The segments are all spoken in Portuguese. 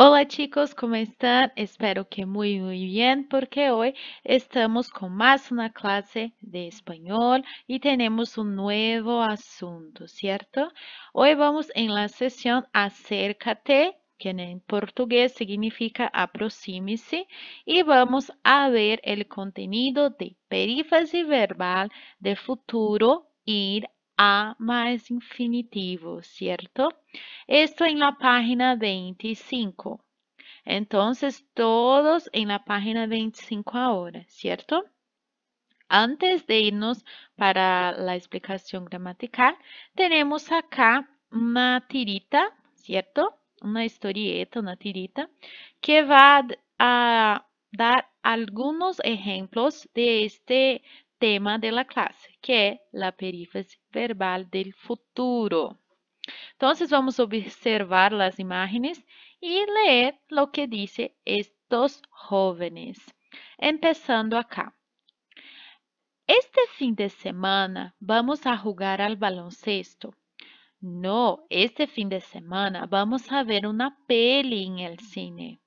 Hola chicos, ¿cómo están? Espero que muy muy bien porque hoy estamos con más una clase de español y tenemos un nuevo asunto, ¿cierto? Hoy vamos en la sesión acércate, que en portugués significa aproxímese, y vamos a ver el contenido de perífase verbal de futuro ir a más infinitivo, ¿cierto? Esto en la página 25. Entonces, todos en la página 25 ahora, ¿cierto? Antes de irnos para la explicación gramatical, tenemos acá una tirita, ¿cierto? Una historieta, una tirita, que va a dar algunos ejemplos de este tema de la clase, que é la perífase verbal del futuro. Então, vamos observar as imagens e ler o que dizem estes jovens. Empezando acá. Este fim de semana vamos a jugar al baloncesto. No, este fim de semana vamos a ver uma peli em el cine.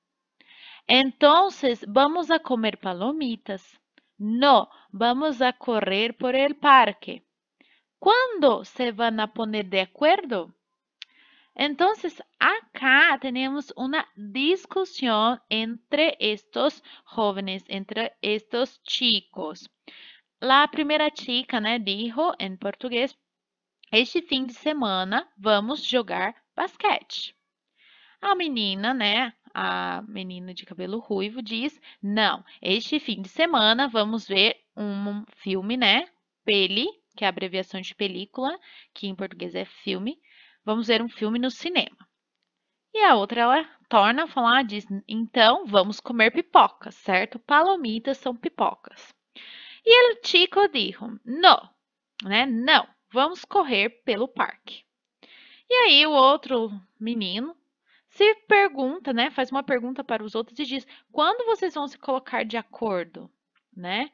Então, vamos a comer palomitas. No, vamos a correr por el parque. ¿Cuándo se van a poner de acuerdo? Entonces, acá tenemos una discusión entre estos jóvenes, entre estos chicos. La primera chica né, dijo en portugués, este fim de semana vamos jogar basquete. A menina, né, a menina de cabelo ruivo diz: Não, este fim de semana vamos ver um filme, né? Peli, que é a abreviação de película, que em português é filme. Vamos ver um filme no cinema. E a outra ela torna a falar, diz: Então vamos comer pipocas, certo? Palomitas são pipocas. E o Chico dijo: Não, né? Não, vamos correr pelo parque. E aí o outro menino se pergunta, né? Faz uma pergunta para os outros e diz: quando vocês vão se colocar de acordo, né?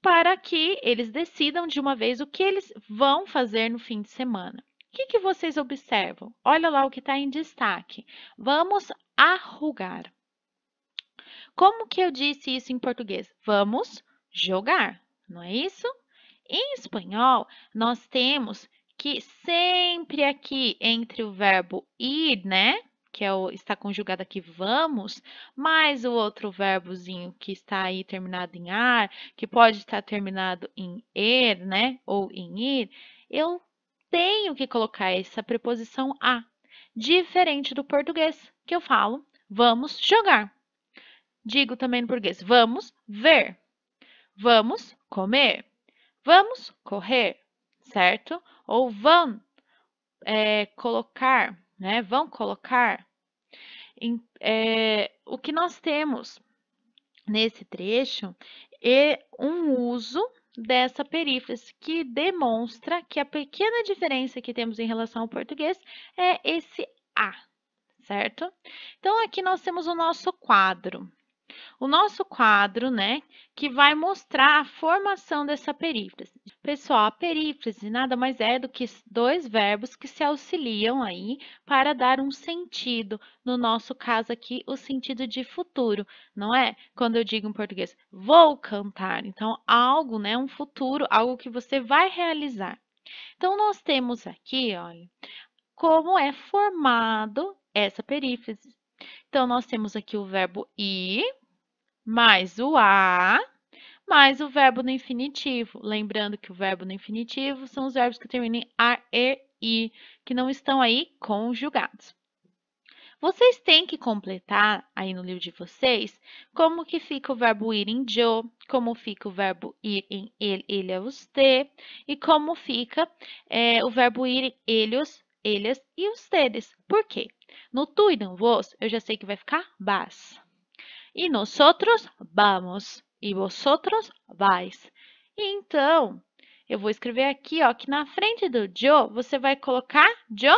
Para que eles decidam de uma vez o que eles vão fazer no fim de semana. O que, que vocês observam? Olha lá o que está em destaque. Vamos arrugar. Como que eu disse isso em português? Vamos jogar, não é isso? Em espanhol, nós temos que sempre aqui entre o verbo ir, né? Que é o, está conjugado aqui vamos, mais o outro verbozinho que está aí terminado em ar, que pode estar terminado em er, né? Ou em ir, eu tenho que colocar essa preposição a, diferente do português, que eu falo vamos jogar. Digo também no português, vamos ver, vamos comer, vamos correr, certo? Ou vão é, colocar, né? Vão colocar. Em, é, o que nós temos nesse trecho é um uso dessa perífrase que demonstra que a pequena diferença que temos em relação ao português é esse a, certo? Então, aqui nós temos o nosso quadro o nosso quadro, né, que vai mostrar a formação dessa perífrase. Pessoal, a perífrase nada mais é do que dois verbos que se auxiliam aí para dar um sentido. No nosso caso aqui, o sentido de futuro, não é? Quando eu digo em português, vou cantar. Então, algo, né, um futuro, algo que você vai realizar. Então, nós temos aqui, olha, como é formado essa perífrase. Então, nós temos aqui o verbo ir, mais o a, mais o verbo no infinitivo. Lembrando que o verbo no infinitivo são os verbos que terminam em ar, er, i, que não estão aí conjugados. Vocês têm que completar aí no livro de vocês como que fica o verbo ir em Joe, como fica o verbo ir em ele, ele é os te, e como fica é, o verbo ir em eles, eles e os teles. Por quê? No tu e no vos, eu já sei que vai ficar bas. E nosotros vamos. E vosotros vais. então, eu vou escrever aqui, ó, que na frente do yo, você vai colocar yo,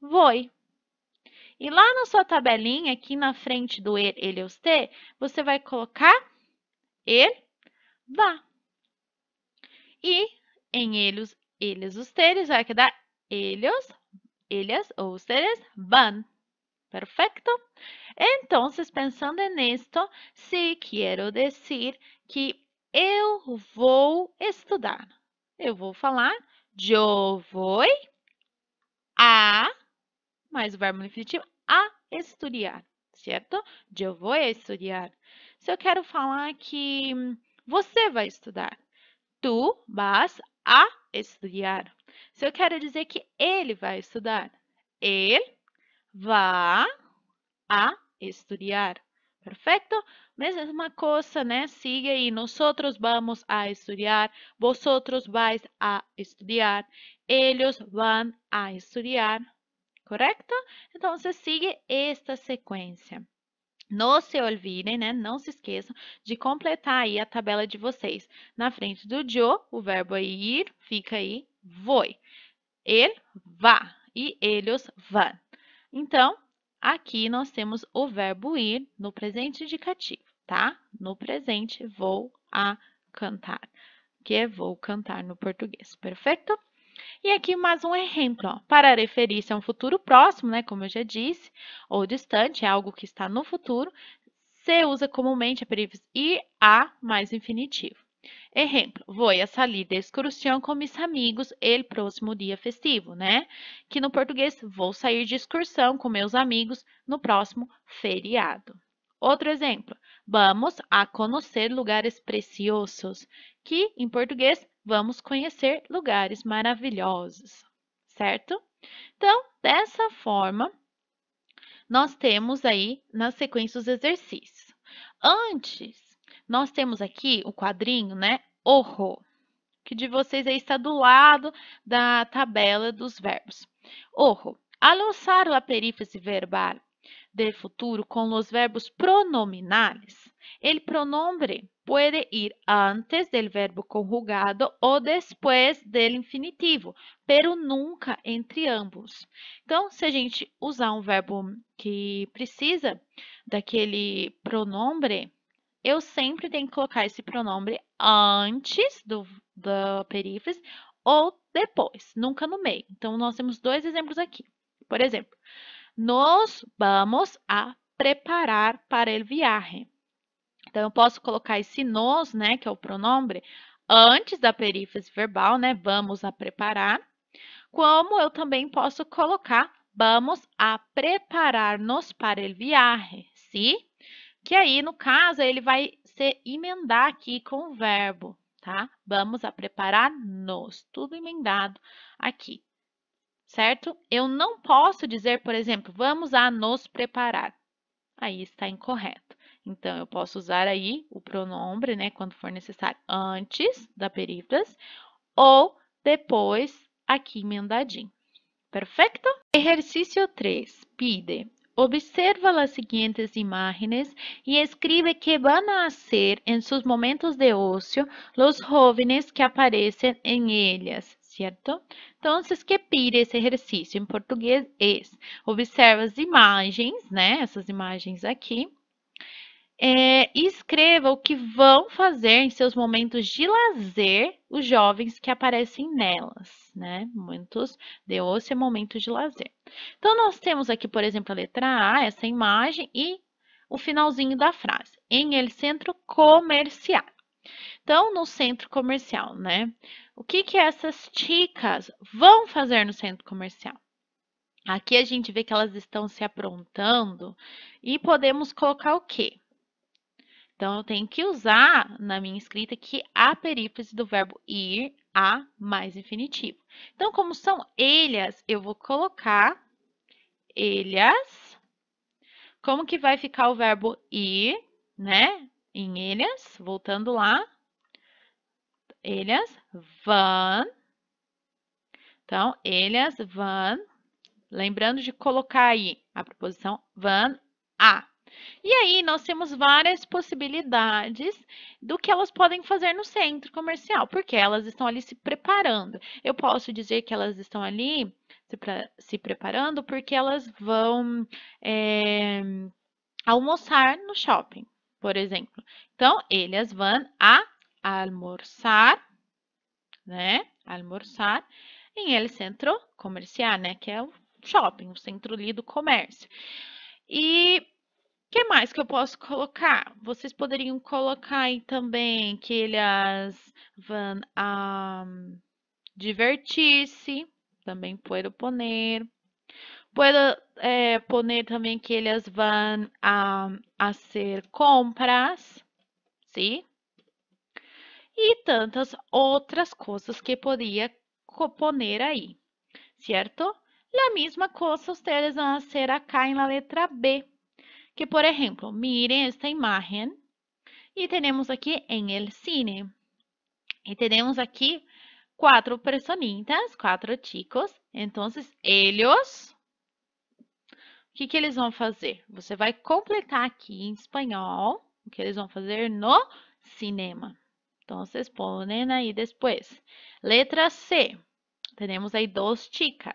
vou. E lá na sua tabelinha, aqui na frente do er, ele e é os te, você vai colocar ele, er, vá. E em eles, eles, os teres, vai quedar eles, eles ou os teres, van. Perfeito. Então, pensando nisto, se sí dizer que eu vou estudar. Eu vou falar eu vou a, mais o verbo infinitivo, a estudar, certo? Eu vou estudar. Se eu quero falar que você vai estudar, tu vas a estudar. Se eu quero dizer que ele vai estudar, ele va a estudiar. Perfeito. Mesma coisa, né? Sigue aí. Nosotros vamos a estudiar. Vosotros vais a estudiar. Eles vão a estudiar. Correto? Então, sigue esta sequência. Não se olvidem, ¿eh? né? Não se esqueçam de completar aí a tabela de vocês. Na frente do yo, o verbo é ir fica aí, voi. Ele vá e eles vão. Então, aqui nós temos o verbo ir no presente indicativo, tá? No presente, vou a cantar, que é vou cantar no português, perfeito? E aqui mais um exemplo, ó. para referir-se a é um futuro próximo, né, como eu já disse, ou distante, é algo que está no futuro, se usa comumente a perífase ir a mais infinitivo. Exemplo, vou a sair de excursão com meus amigos el próximo dia festivo, né? Que no português, vou sair de excursão com meus amigos no próximo feriado. Outro exemplo, vamos a conhecer lugares preciosos, que em português, vamos conhecer lugares maravilhosos, certo? Então, dessa forma, nós temos aí na sequência os exercícios. Antes nós temos aqui o quadrinho, né? Orro, que de vocês aí está do lado da tabela dos verbos. Orro, al usar la perífrase verbal de futuro com os verbos pronominales, el pronombre puede ir antes del verbo conjugado ou después del infinitivo, pero nunca entre ambos. Então, se a gente usar um verbo que precisa daquele pronombre, eu sempre tenho que colocar esse pronome antes do, do perífrase ou depois, nunca no meio. Então, nós temos dois exemplos aqui. Por exemplo, nós vamos a preparar para el viaje. Então, eu posso colocar esse nos, né, que é o pronome, antes da perífrase verbal, né, vamos a preparar. Como eu também posso colocar vamos a preparar-nos para el viaje, sim? si? Que aí, no caso, ele vai se emendar aqui com o verbo, tá? Vamos a preparar-nos, tudo emendado aqui, certo? Eu não posso dizer, por exemplo, vamos a nos preparar. Aí está incorreto. Então, eu posso usar aí o pronome, né, quando for necessário, antes da perífrase ou depois aqui emendadinho. Perfeito? Exercício 3. Pide Observa as seguintes imagens e escribe que vão ser, em seus momentos de ocio os jovens que aparecem em elas, certo? Então que pira esse exercício? Em português, é: Observa as imagens, né? Essas imagens aqui é, escreva o que vão fazer em seus momentos de lazer os jovens que aparecem nelas, né? Muitos de ócio é momento de lazer. Então, nós temos aqui, por exemplo, a letra A, essa imagem, e o finalzinho da frase, em el centro comercial. Então, no centro comercial, né? O que, que essas chicas vão fazer no centro comercial? Aqui a gente vê que elas estão se aprontando e podemos colocar o quê? Então, eu tenho que usar na minha escrita que a perífrase do verbo ir a mais infinitivo. Então, como são elhas, eu vou colocar elhas. Como que vai ficar o verbo ir, né? Em elhas, voltando lá. Elhas van. Então, elhas van. Lembrando de colocar aí a preposição van a. E aí, nós temos várias possibilidades do que elas podem fazer no centro comercial, porque elas estão ali se preparando. Eu posso dizer que elas estão ali se, pra, se preparando porque elas vão é, almoçar no shopping, por exemplo. Então, elas vão a almoçar, né? Almoçar em el centro comercial, né? Que é o shopping, o centro ali do comércio. E que mais que eu posso colocar? Vocês poderiam colocar aí também que elas vão um, ah, divertir-se. Também puedo poner. Puedo é, poner também que elas vão um, ah, fazer compras. Sim? E tantas outras coisas que podia poner aí. Certo? E a mesma coisa vocês vão fazer acá na letra B que, por exemplo, miren esta imagen e temos aqui em el cine. e temos aqui quatro personitas, quatro chicos. então eles, o que, que eles vão fazer? Você vai completar aqui em espanhol o que eles vão fazer no cinema. Então, ponem aí depois. Letra C. Temos aí duas chicas.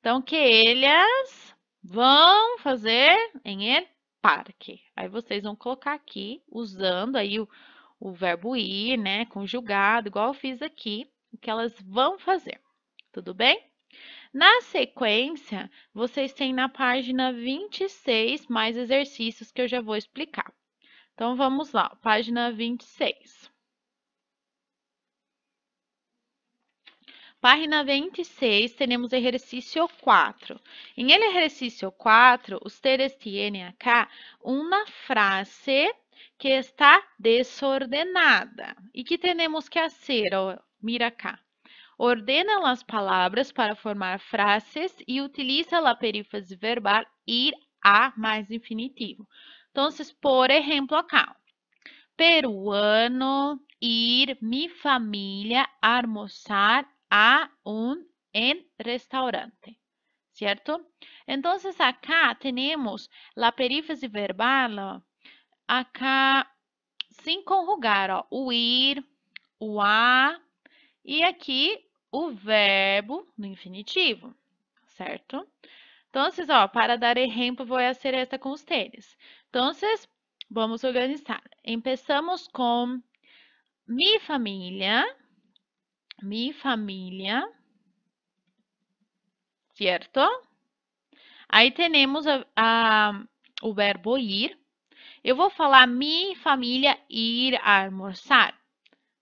Então, que elas vão fazer em parque. Aí vocês vão colocar aqui, usando aí o, o verbo ir, né, conjugado, igual eu fiz aqui, o que elas vão fazer, tudo bem? Na sequência, vocês têm na página 26 mais exercícios que eu já vou explicar. Então, vamos lá, página 26. Página 26, temos exercício 4. Em exercício 4, vocês têm acá uma frase que está desordenada. E que temos que fazer? Mira cá. Ordena as palavras para formar frases e utiliza a perífase verbal ir a mais infinitivo. Então, por exemplo, aqui. Peruano, ir, minha família, almoçar a un en restaurante, certo? Então, acá temos a perífase verbal, acá sem conjugar, ó, o ir, o a, e aqui o verbo no infinitivo, certo? Então, para dar exemplo, vou fazer esta com os vocês. Então, vamos organizar. Começamos com minha família mi família, certo? Aí temos o verbo ir. Eu vou falar mi família ir almoçar.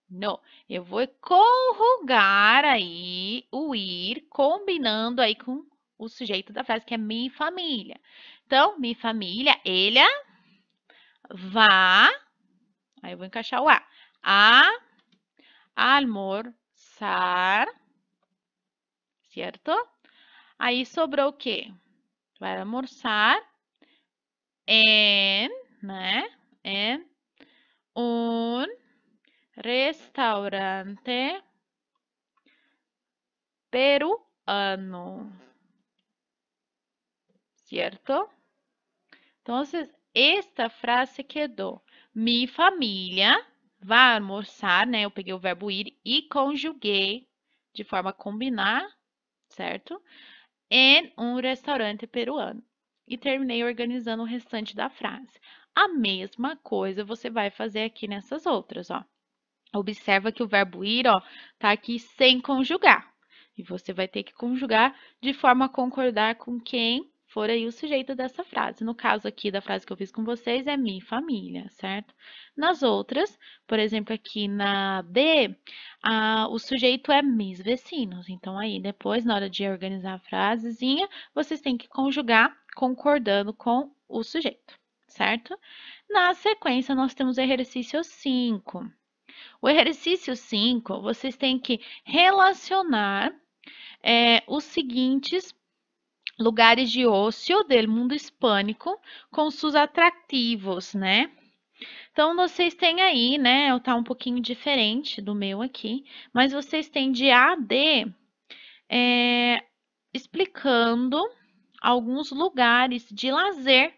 Não, eu vou conjugar aí o ir, combinando aí com o sujeito da frase, que é mi família. Então, mi família, ele vá, aí eu vou encaixar o a, a almoçar passar, certo? Aí sobrou o quê? Vai almoçar em, né? Em um restaurante peruano, certo? Então, esta frase quedou: minha família Vá almoçar, né? Eu peguei o verbo ir e conjuguei de forma a combinar, certo? Em um restaurante peruano. E terminei organizando o restante da frase. A mesma coisa você vai fazer aqui nessas outras, ó. Observa que o verbo ir, ó, tá aqui sem conjugar. E você vai ter que conjugar de forma a concordar com quem for aí o sujeito dessa frase. No caso aqui da frase que eu fiz com vocês, é minha família, certo? Nas outras, por exemplo, aqui na D, a, o sujeito é mis vecinos. Então, aí depois, na hora de organizar a frasezinha, vocês têm que conjugar concordando com o sujeito, certo? Na sequência, nós temos o exercício 5. O exercício 5, vocês têm que relacionar é, os seguintes lugares de ócio do mundo hispânico com seus atrativos, né? Então, vocês têm aí, né? Tá um pouquinho diferente do meu aqui, mas vocês têm de A a D é, explicando alguns lugares de lazer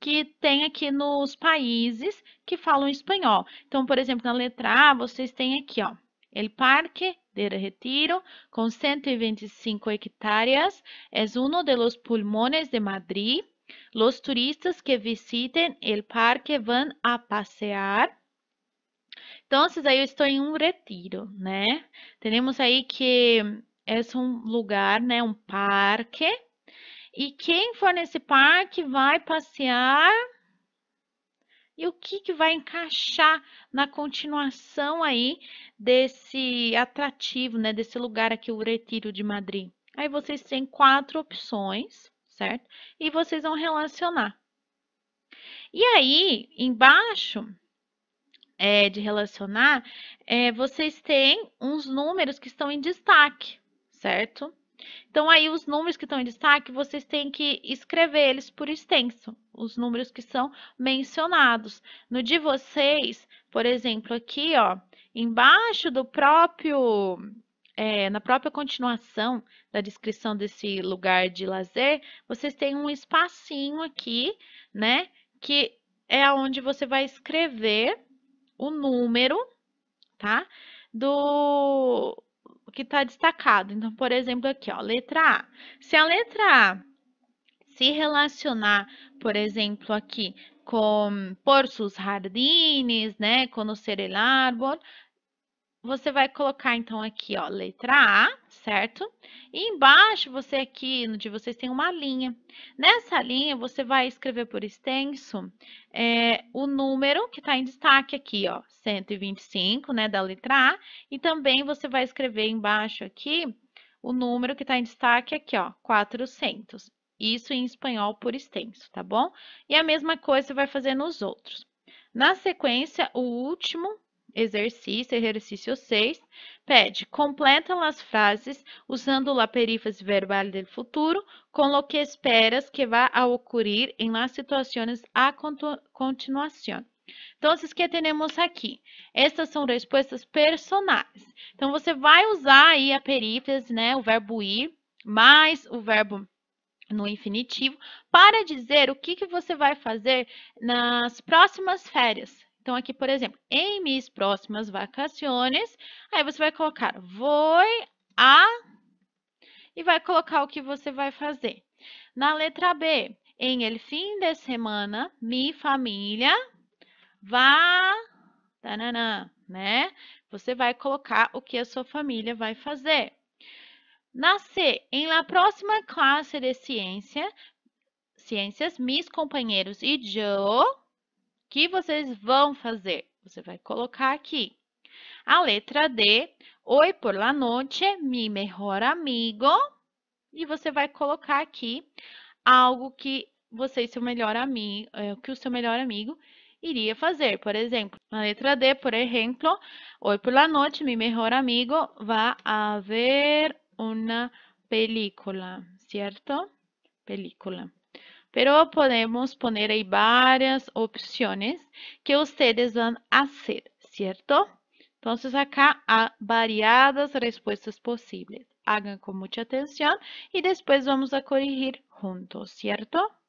que tem aqui nos países que falam espanhol. Então, por exemplo, na letra A, vocês têm aqui, ó, El Parque de Retiro, com 125 hectáreas, é um dos pulmões pulmones de Madrid. Os turistas que visitem o parque vão a passear. Então, aí eu estou em um retiro, né? Temos aí que é mm, um lugar, né? Um parque. E quem for nesse parque vai passear e o que, que vai encaixar na continuação aí desse atrativo, né, desse lugar aqui, o Retiro de Madrid. Aí vocês têm quatro opções, certo? E vocês vão relacionar. E aí, embaixo é, de relacionar, é, vocês têm uns números que estão em destaque, certo? Então, aí, os números que estão em destaque, vocês têm que escrever eles por extenso, os números que são mencionados. No de vocês, por exemplo, aqui, ó, embaixo do próprio, é, na própria continuação da descrição desse lugar de lazer, vocês têm um espacinho aqui, né, que é onde você vai escrever o número, tá, do, que está destacado. Então, por exemplo, aqui, ó, letra A. Se a letra A se relacionar, por exemplo, aqui com por seus jardines, né, conocer el árbol, você vai colocar então aqui, ó, letra A, certo? E embaixo você aqui, no de vocês tem uma linha. Nessa linha você vai escrever por extenso é, o número que está em destaque aqui, ó, 125, né, da letra A. E também você vai escrever embaixo aqui o número que está em destaque aqui, ó, 400. Isso em espanhol por extenso, tá bom? E a mesma coisa você vai fazer nos outros. Na sequência, o último exercício, exercício 6, pede, completa as frases usando a perífase verbal do futuro com o que esperas que vá a ocorrer em las situações a continuação. Então, o que temos aqui? Estas são respostas personais. Então, você vai usar aí a perífase, né, o verbo ir, mais o verbo no infinitivo, para dizer o que, que você vai fazer nas próximas férias. Então, aqui, por exemplo, em minhas próximas vacaciones, aí você vai colocar vou a e vai colocar o que você vai fazer. Na letra B, em el fim de semana, mi família vá, tananã, né? Você vai colocar o que a sua família vai fazer. Na C, em la próxima classe de ciência, ciências, mis companheiros e eu que vocês vão fazer? Você vai colocar aqui. A letra D, oi por la noite, mi mejor amigo. E você vai colocar aqui algo que você e seu melhor amigo, eh, que o seu melhor amigo iria fazer. Por exemplo, na letra D, por exemplo, oi por la noite, mi mejor amigo va a ver una película, certo? Película. pero podemos poner ahí varias opciones que ustedes van a hacer, ¿cierto? Entonces acá hay variadas respuestas posibles. Hagan con mucha atención y después vamos a corregir juntos, ¿cierto?